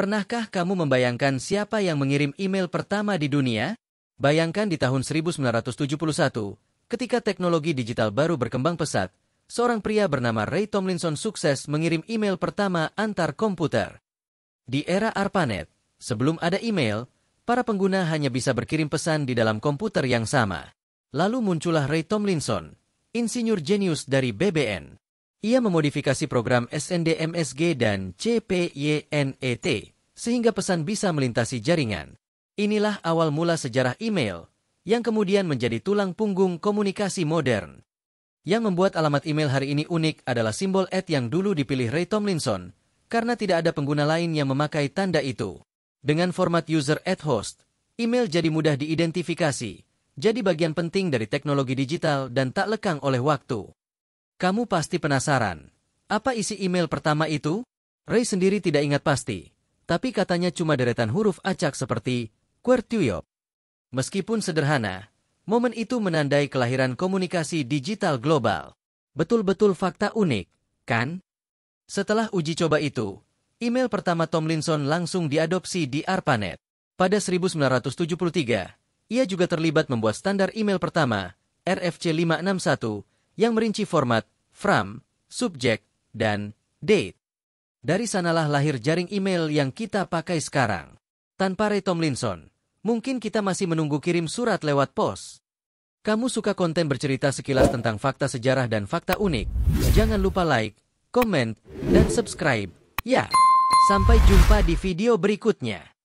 Pernahkah kamu membayangkan siapa yang mengirim email pertama di dunia? Bayangkan di tahun 1971, ketika teknologi digital baru berkembang pesat, seorang pria bernama Ray Tomlinson sukses mengirim email pertama antar komputer. Di era ARPANET, sebelum ada email, para pengguna hanya bisa berkirim pesan di dalam komputer yang sama. Lalu muncullah Ray Tomlinson, insinyur jenius dari BBN. Ia memodifikasi program SNDMSG dan CPYNET sehingga pesan bisa melintasi jaringan. Inilah awal mula sejarah email yang kemudian menjadi tulang punggung komunikasi modern. Yang membuat alamat email hari ini unik adalah simbol at yang dulu dipilih Ray Tomlinson karena tidak ada pengguna lain yang memakai tanda itu. Dengan format user at host, email jadi mudah diidentifikasi, jadi bagian penting dari teknologi digital dan tak lekang oleh waktu. Kamu pasti penasaran. Apa isi email pertama itu? Ray sendiri tidak ingat pasti, tapi katanya cuma deretan huruf acak seperti Quertuyop. Meskipun sederhana, momen itu menandai kelahiran komunikasi digital global. Betul-betul fakta unik, kan? Setelah uji coba itu, email pertama Tomlinson langsung diadopsi di ARPANET. Pada 1973, ia juga terlibat membuat standar email pertama, RFC 561, yang merinci format, from, subjek, dan date. Dari sanalah lahir jaring email yang kita pakai sekarang. Tanpa Ray Tomlinson, mungkin kita masih menunggu kirim surat lewat pos. Kamu suka konten bercerita sekilas tentang fakta sejarah dan fakta unik? Jangan lupa like, comment, dan subscribe. Ya, sampai jumpa di video berikutnya.